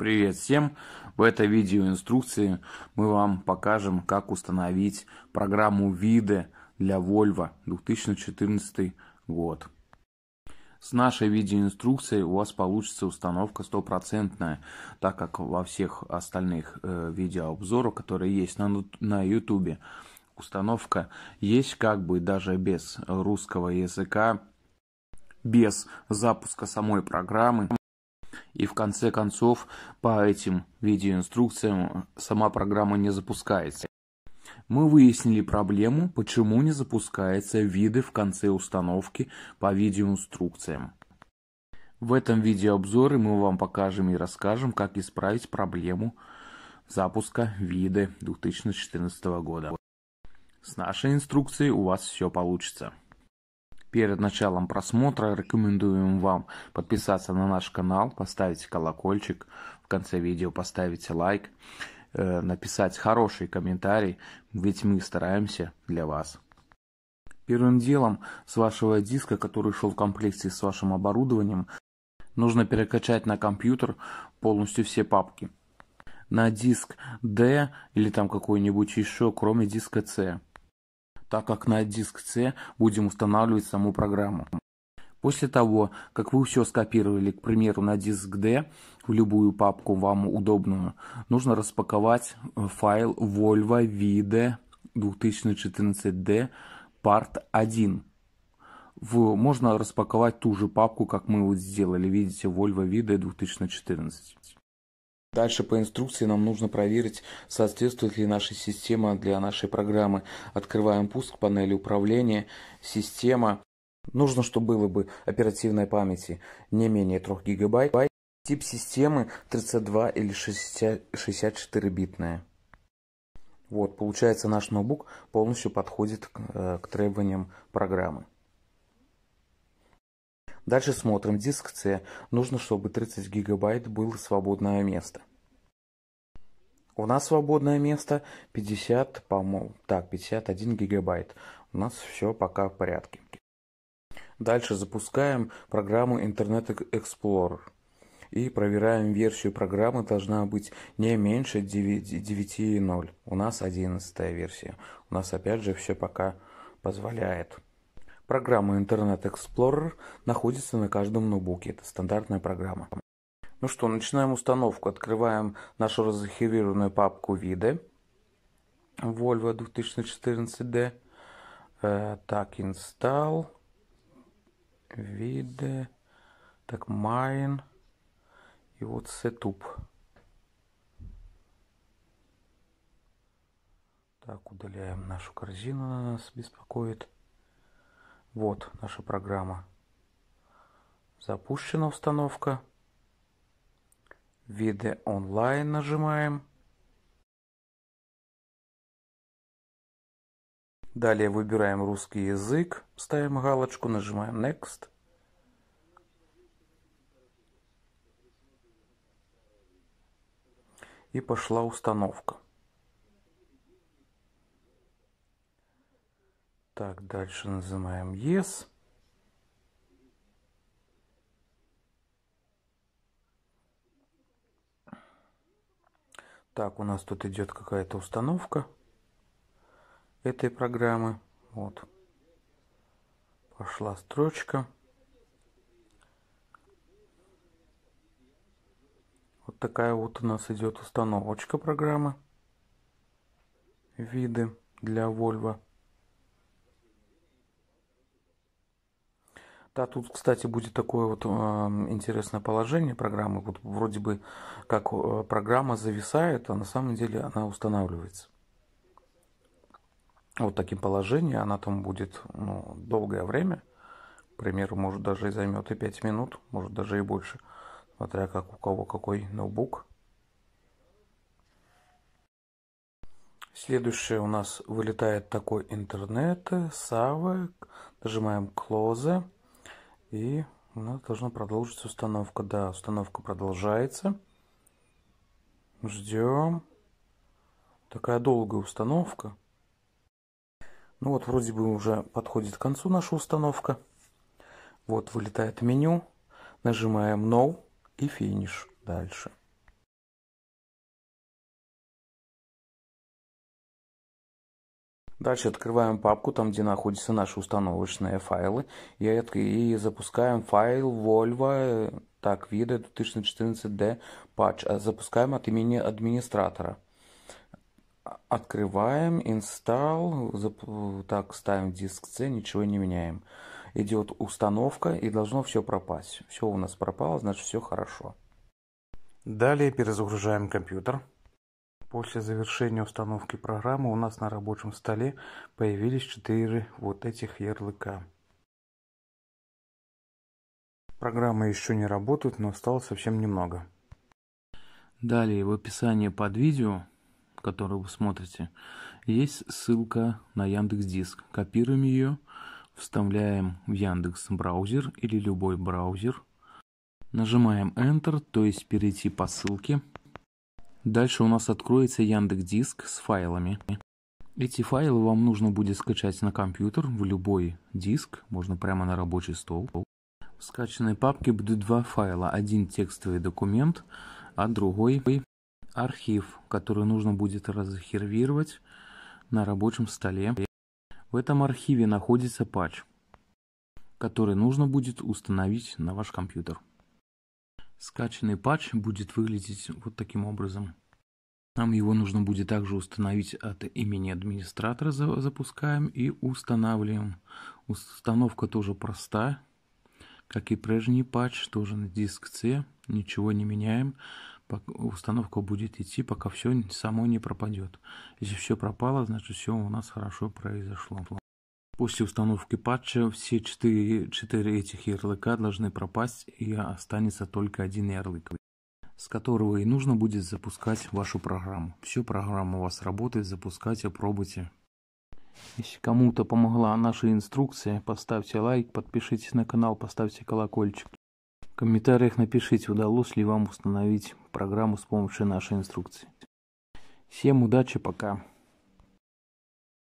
Привет всем! В этой видеоинструкции мы вам покажем, как установить программу виды для Volvo 2014 год. С нашей видеоинструкцией у вас получится установка стопроцентная, так как во всех остальных э, видеообзорах, которые есть на, на YouTube, установка есть как бы даже без русского языка, без запуска самой программы и в конце концов по этим видеоинструкциям сама программа не запускается. Мы выяснили проблему, почему не запускаются виды в конце установки по видеоинструкциям. В этом видеообзоре мы вам покажем и расскажем, как исправить проблему запуска виды 2014 года. С нашей инструкцией у вас все получится. Перед началом просмотра рекомендуем вам подписаться на наш канал, поставить колокольчик, в конце видео поставить лайк, э, написать хороший комментарий, ведь мы стараемся для вас. Первым делом с вашего диска, который шел в комплекте с вашим оборудованием, нужно перекачать на компьютер полностью все папки. На диск D или там какой-нибудь еще, кроме диска C так как на диск C будем устанавливать саму программу. После того, как вы все скопировали, к примеру, на диск D, в любую папку вам удобную, нужно распаковать э, файл Volvo Vide 2014D Part 1. В, можно распаковать ту же папку, как мы вот сделали, видите, Volvo Vide 2014. Дальше по инструкции нам нужно проверить, соответствует ли наша система для нашей программы. Открываем пуск панели управления, система. Нужно, чтобы было бы оперативной памяти не менее 3 гигабайт. Тип системы 32 или 64-битная. Вот, получается наш ноутбук полностью подходит к, э, к требованиям программы. Дальше смотрим диск C. Нужно, чтобы 30 гигабайт было свободное место. У нас свободное место 50, по-моему, так, 51 гигабайт. У нас все пока в порядке. Дальше запускаем программу Internet Explorer. И проверяем версию программы, должна быть не меньше 9.0. У нас 11 версия. У нас опять же все пока позволяет. Программа Internet Explorer находится на каждом ноутбуке. Это стандартная программа. Ну что, начинаем установку. Открываем нашу разархивированную папку виды. Volvo 2014D. Э, так, install. Виды. Так, mine. И вот setup. Так, удаляем нашу корзину, она нас беспокоит. Вот наша программа. Запущена установка. Виды онлайн нажимаем. Далее выбираем русский язык, ставим галочку, нажимаем Next. И пошла установка. Так, дальше нажимаем Yes. Так, у нас тут идет какая-то установка этой программы. Вот. Пошла строчка. Вот такая вот у нас идет установочка программы. Виды для Volvo. Да, тут, кстати, будет такое вот э, интересное положение программы. Вот вроде бы как э, программа зависает, а на самом деле она устанавливается. Вот таким положением она там будет ну, долгое время. К примеру, может даже и займет и 5 минут, может даже и больше, смотря как у кого какой ноутбук. Следующее у нас вылетает такой интернет, Сава, нажимаем Close. И у нас должна продолжиться установка. Да, установка продолжается. Ждем. Такая долгая установка. Ну вот, вроде бы уже подходит к концу наша установка. Вот вылетает меню. Нажимаем No и финиш дальше. Дальше открываем папку, там где находятся наши установочные файлы. И, и запускаем файл Volvo, э, так, вида 2014D patch. Запускаем от имени администратора. Открываем, install, зап... так, ставим диск C, ничего не меняем. Идет установка и должно все пропасть. Все у нас пропало, значит все хорошо. Далее перезагружаем компьютер. После завершения установки программы у нас на рабочем столе появились четыре вот этих ярлыка. Программа еще не работает, но осталось совсем немного. Далее в описании под видео, которое вы смотрите, есть ссылка на Яндекс Диск. Копируем ее, вставляем в Яндекс браузер или любой браузер. Нажимаем Enter, то есть перейти по ссылке. Дальше у нас откроется Яндекс Диск с файлами. Эти файлы вам нужно будет скачать на компьютер в любой диск, можно прямо на рабочий стол. В скачанной папке будут два файла, один текстовый документ, а другой архив, который нужно будет разархивировать на рабочем столе. В этом архиве находится патч, который нужно будет установить на ваш компьютер. Скачанный патч будет выглядеть вот таким образом. Нам его нужно будет также установить от имени администратора. Запускаем и устанавливаем. Установка тоже проста. Как и прежний патч, тоже на диск C. Ничего не меняем. Установка будет идти, пока все само не пропадет. Если все пропало, значит все у нас хорошо произошло. После установки патча все четыре, четыре этих ярлыка должны пропасть и останется только один ярлык, с которого и нужно будет запускать вашу программу. Всю программу у вас работает, запускайте, пробуйте. Если кому-то помогла наша инструкция, поставьте лайк, подпишитесь на канал, поставьте колокольчик. В комментариях напишите, удалось ли вам установить программу с помощью нашей инструкции. Всем удачи, пока!